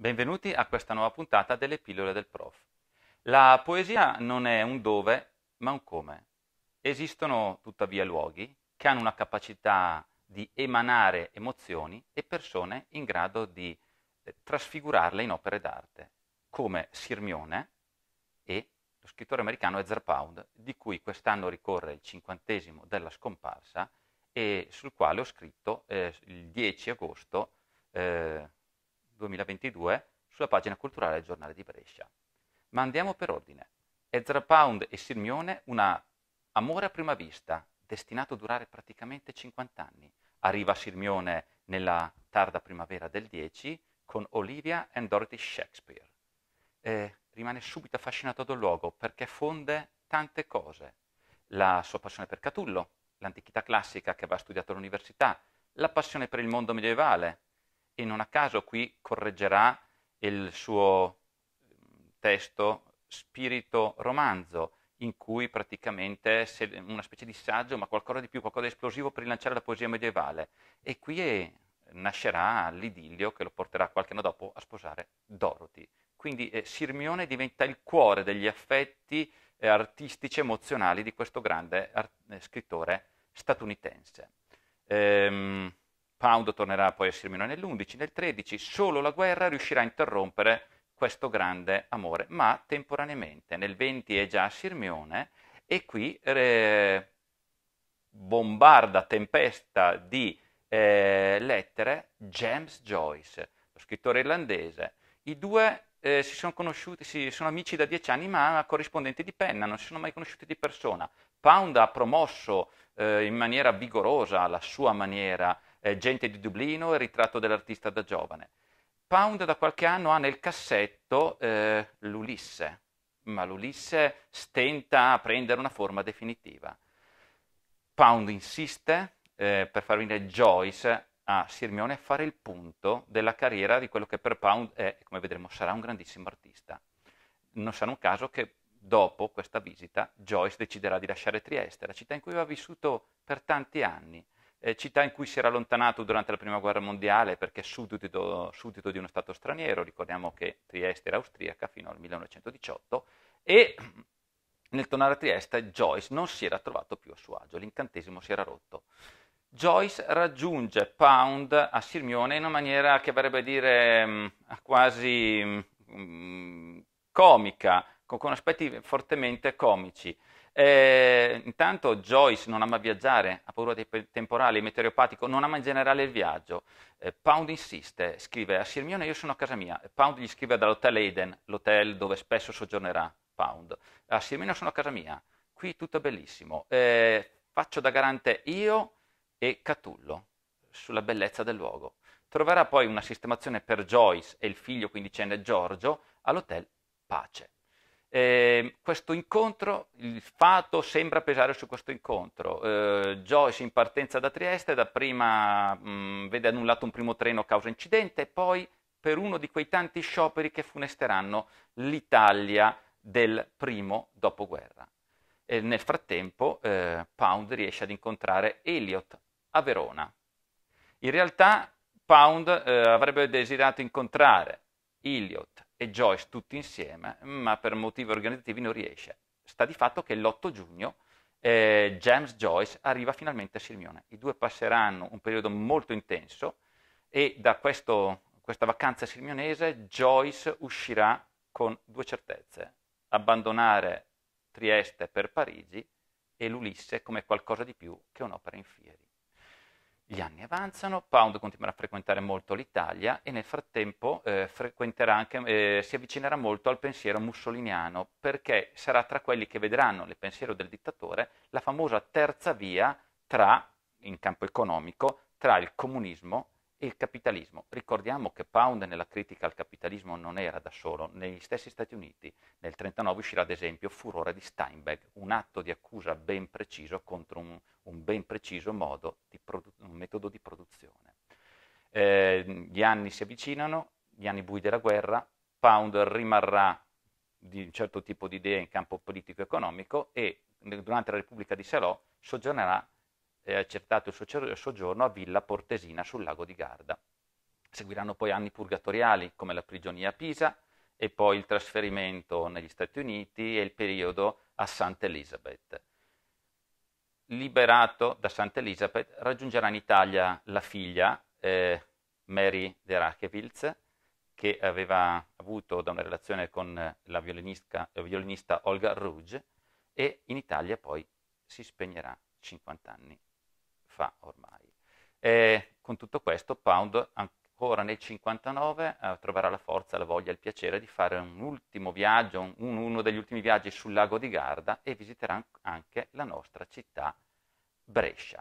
Benvenuti a questa nuova puntata delle pillole del prof. La poesia non è un dove, ma un come. Esistono tuttavia luoghi che hanno una capacità di emanare emozioni e persone in grado di eh, trasfigurarle in opere d'arte, come Sirmione e lo scrittore americano Ezra Pound, di cui quest'anno ricorre il cinquantesimo della scomparsa e sul quale ho scritto eh, il 10 agosto eh, 2022 sulla pagina culturale del Giornale di Brescia. Ma andiamo per ordine. Ezra Pound e Sirmione, una amore a prima vista, destinato a durare praticamente 50 anni. Arriva Sirmione nella tarda primavera del 10 con Olivia and Dorothy Shakespeare. E rimane subito affascinato dal luogo perché fonde tante cose. La sua passione per Catullo, l'antichità classica che aveva studiato all'università, la passione per il mondo medievale, e non a caso qui correggerà il suo mm, testo Spirito Romanzo, in cui praticamente è una specie di saggio, ma qualcosa di più, qualcosa di esplosivo per rilanciare la poesia medievale. E qui è, eh, nascerà l'idillio che lo porterà qualche anno dopo a sposare Dorothy. Quindi eh, Sirmione diventa il cuore degli affetti eh, artistici emozionali di questo grande art- eh, scrittore statunitense. Ehm, Pound tornerà poi a Sirmino nell'11, nel 13, solo la guerra riuscirà a interrompere questo grande amore, ma temporaneamente. Nel 20 è già a Sirmione e qui eh, bombarda tempesta di eh, lettere James Joyce, lo scrittore irlandese. I due eh, si sono conosciuti, si, sono amici da dieci anni, ma corrispondenti di penna, non si sono mai conosciuti di persona. Pound ha promosso eh, in maniera vigorosa la sua maniera di eh, Gente di Dublino il Ritratto dell'artista da giovane. Pound da qualche anno ha nel cassetto eh, l'Ulisse, ma l'Ulisse stenta a prendere una forma definitiva. Pound insiste, eh, per far venire Joyce a Sirmione a fare il punto della carriera di quello che per Pound è, come vedremo, sarà un grandissimo artista. Non sarà un caso che dopo questa visita Joyce deciderà di lasciare Trieste, la città in cui aveva vissuto per tanti anni, eh, città in cui si era allontanato durante la Prima Guerra Mondiale perché suddito, suddito di uno Stato straniero, ricordiamo che Trieste era austriaca fino al 1918, e nel tornare a Trieste Joyce non si era trovato più a suo agio, l'incantesimo si era rotto. Joyce raggiunge Pound a Sirmione in una maniera che verrebbe a dire mm, quasi mm, mm, comica, con, aspetti fortemente comici. Eh, intanto Joyce non ama viaggiare, ha paura dei temporali, meteoropatico, non ama in generale il viaggio. Eh, Pound insiste, scrive a Sirmione io sono a casa mia. Pound gli scrive dall'hotel Eden, l'hotel dove spesso soggiornerà Pound. A Sirmione sono a casa mia, qui tutto è bellissimo. Eh, faccio da garante io e Catullo sulla bellezza del luogo. Troverà poi una sistemazione per Joyce e il figlio quindicenne Giorgio all'hotel Pace. Eh, questo incontro, il fato sembra pesare su questo incontro. Eh, Joyce in partenza da Trieste, da prima mh, mm, vede annullato un primo treno a causa incidente, poi per uno di quei tanti scioperi che funesteranno l'Italia del primo dopoguerra. E nel frattempo eh, Pound riesce ad incontrare Elliot a Verona. In realtà Pound eh, avrebbe desiderato incontrare Elliot e Joyce tutti insieme, ma per motivi organizzativi non riesce. Sta di fatto che l'8 giugno eh, James Joyce arriva finalmente a Sirmione. I due passeranno un periodo molto intenso e da questo, questa vacanza sirmionese Joyce uscirà con due certezze, abbandonare Trieste per Parigi e l'Ulisse come qualcosa di più che un'opera in fieri. Gli anni avanzano, Pound continuerà a frequentare molto l'Italia e nel frattempo eh, anche, eh, si avvicinerà molto al pensiero mussoliniano perché sarà tra quelli che vedranno nel pensiero del dittatore la famosa terza via tra, in campo economico, tra il comunismo e il capitalismo. Ricordiamo che Pound nella critica al capitalismo non era da solo, negli stessi Stati Uniti nel 1939 uscirà ad esempio Furore di Steinbeck, un atto di accusa ben preciso contro un, un ben preciso modo metodo di produzione. Eh, gli anni si avvicinano, gli anni bui della guerra, Pound rimarrà di un certo tipo di idee in campo politico-economico e durante la Repubblica di Salò soggiornerà, eh, accertato il soggiorno, a Villa Portesina sul lago di Garda. Seguiranno poi anni purgatoriali come la prigionia a Pisa e poi il trasferimento negli Stati Uniti e il periodo a Santa Elizabeth liberato da Santa Elisabeth, raggiungerà in Italia la figlia eh, Mary de Rachevils, che aveva avuto da una relazione con eh, la violinista, eh, Olga Rouge, e in Italia poi si spegnerà 50 anni fa ormai. Eh, con tutto questo, Pound Ora nel 59 eh, troverà la forza, la voglia, il piacere di fare un ultimo viaggio, un, uno degli ultimi viaggi sul lago di Garda e visiterà anche la nostra città Brescia.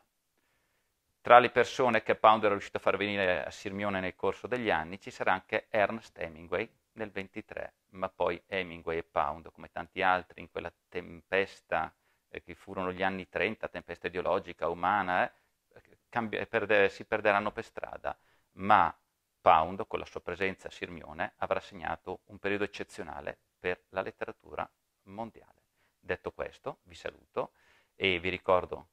Tra le persone che Pound è riuscito a far venire a Sirmione nel corso degli anni ci sarà anche Ernest Hemingway nel 23, ma poi Hemingway e Pound, come tanti altri in quella tempesta eh, che furono gli anni 30, tempesta ideologica, umana, eh, cambi- perde- si perderanno per strada, ma Pound, con la sua presenza a Sirmione, avrà segnato un periodo eccezionale per la letteratura mondiale. Detto questo, vi saluto e vi ricordo